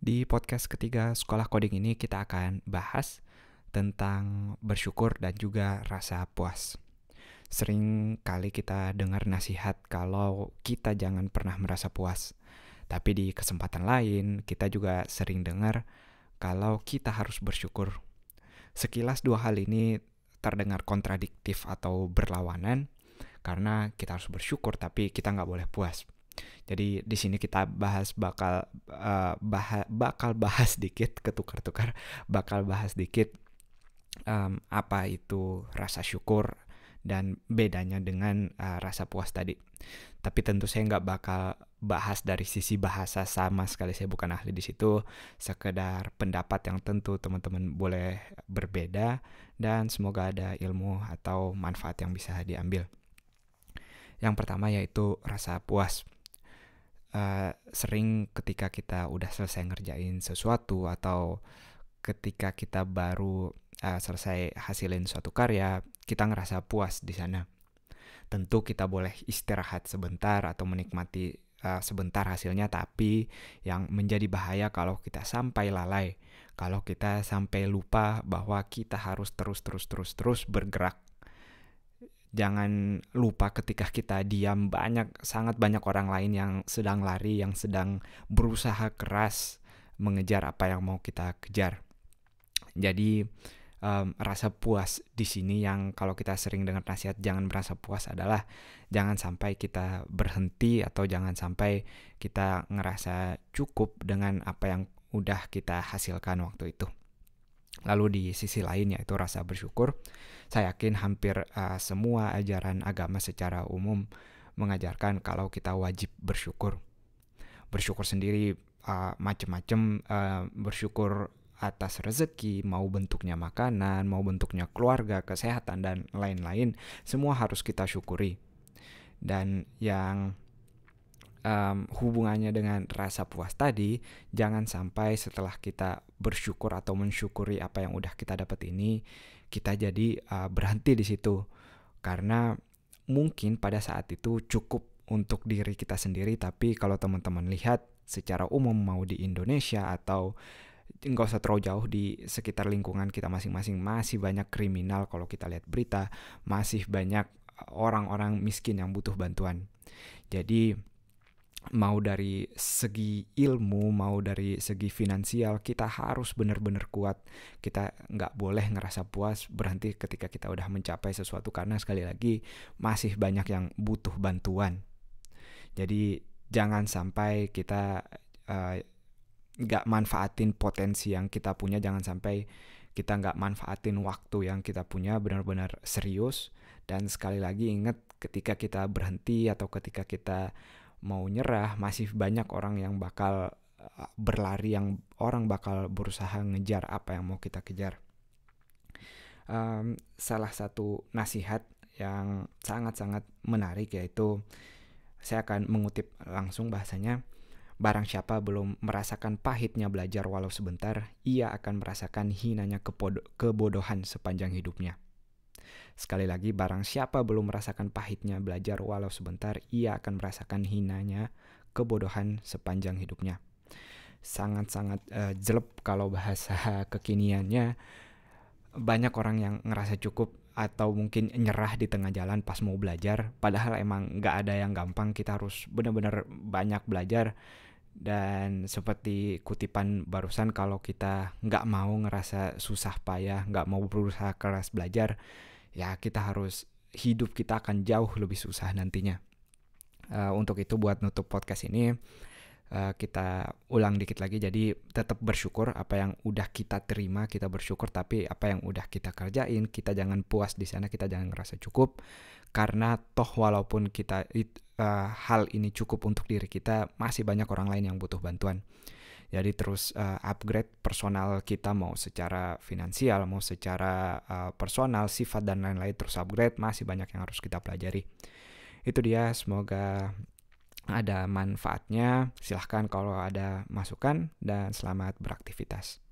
Di podcast ketiga Sekolah Coding ini kita akan bahas tentang bersyukur dan juga rasa puas. Sering kali kita dengar nasihat kalau kita jangan pernah merasa puas. Tapi di kesempatan lain kita juga sering dengar kalau kita harus bersyukur. Sekilas dua hal ini terdengar kontradiktif atau berlawanan karena kita harus bersyukur tapi kita nggak boleh puas. Jadi di sini kita bahas bakal uh, eh, bah bakal bahas dikit ketukar-tukar bakal bahas dikit um, apa itu rasa syukur dan bedanya dengan uh, rasa puas tadi. Tapi tentu saya nggak bakal bahas dari sisi bahasa sama sekali saya bukan ahli di situ. Sekedar pendapat yang tentu teman-teman boleh berbeda dan semoga ada ilmu atau manfaat yang bisa diambil. Yang pertama yaitu rasa puas uh, sering ketika kita udah selesai ngerjain sesuatu atau ketika kita baru uh, selesai hasilin suatu karya, kita ngerasa puas di sana. Tentu kita boleh istirahat sebentar atau menikmati uh, sebentar hasilnya, tapi yang menjadi bahaya kalau kita sampai lalai, kalau kita sampai lupa bahwa kita harus terus terus terus terus bergerak jangan lupa ketika kita diam banyak sangat banyak orang lain yang sedang lari yang sedang berusaha keras mengejar apa yang mau kita kejar jadi um, rasa puas di sini yang kalau kita sering dengar nasihat jangan merasa puas adalah jangan sampai kita berhenti atau jangan sampai kita ngerasa cukup dengan apa yang udah kita hasilkan waktu itu Lalu di sisi lain yaitu rasa bersyukur. Saya yakin hampir uh, semua ajaran agama secara umum mengajarkan kalau kita wajib bersyukur. Bersyukur sendiri uh, eh, macam-macam uh, eh, bersyukur atas rezeki, mau bentuknya makanan, mau bentuknya keluarga, kesehatan dan lain-lain, semua harus kita syukuri. Dan yang um, hubungannya dengan rasa puas tadi, jangan sampai setelah kita bersyukur atau mensyukuri apa yang udah kita dapat ini, kita jadi uh, berhenti di situ karena mungkin pada saat itu cukup untuk diri kita sendiri. Tapi kalau teman-teman lihat secara umum mau di Indonesia atau nggak usah terlalu jauh di sekitar lingkungan kita masing-masing masih banyak kriminal kalau kita lihat berita masih banyak eh, orang-orang miskin yang butuh bantuan jadi mau dari segi ilmu, mau dari segi finansial, kita harus benar-benar kuat. Kita nggak boleh ngerasa puas berhenti ketika kita udah mencapai sesuatu karena sekali lagi masih banyak yang butuh bantuan. Jadi jangan sampai kita eh, nggak uh, manfaatin potensi yang kita punya, jangan sampai kita nggak manfaatin waktu yang kita punya benar-benar serius. Dan sekali lagi ingat ketika kita berhenti atau ketika kita mau nyerah masih banyak orang yang bakal eh, berlari yang orang bakal berusaha ngejar apa yang mau kita kejar um, salah satu nasihat yang sangat-sangat menarik yaitu saya akan mengutip langsung bahasanya Barang siapa belum merasakan pahitnya belajar walau sebentar, ia akan merasakan hinanya kebodohan sepanjang hidupnya. Sekali lagi, barang siapa belum merasakan pahitnya belajar walau sebentar, ia akan merasakan hinanya kebodohan sepanjang hidupnya. Sangat-sangat uh, jelek kalau bahasa kekiniannya. Banyak orang yang ngerasa cukup atau mungkin nyerah di tengah jalan pas mau belajar. Padahal emang nggak ada yang gampang, kita harus benar-benar banyak belajar. Dan seperti kutipan barusan, kalau kita nggak mau ngerasa susah payah, nggak mau berusaha keras belajar, ya kita harus hidup kita akan jauh lebih susah nantinya. Uh, untuk itu buat nutup podcast ini uh, kita ulang dikit lagi jadi tetap bersyukur apa yang udah kita terima kita bersyukur tapi apa yang udah kita kerjain kita jangan puas di sana kita jangan ngerasa cukup karena toh walaupun kita uh, hal ini cukup untuk diri kita masih banyak orang lain yang butuh bantuan jadi terus uh, upgrade personal kita mau secara finansial mau secara uh, personal sifat dan lain-lain terus upgrade masih banyak yang harus kita pelajari itu dia semoga ada manfaatnya silahkan kalau ada masukan dan selamat beraktivitas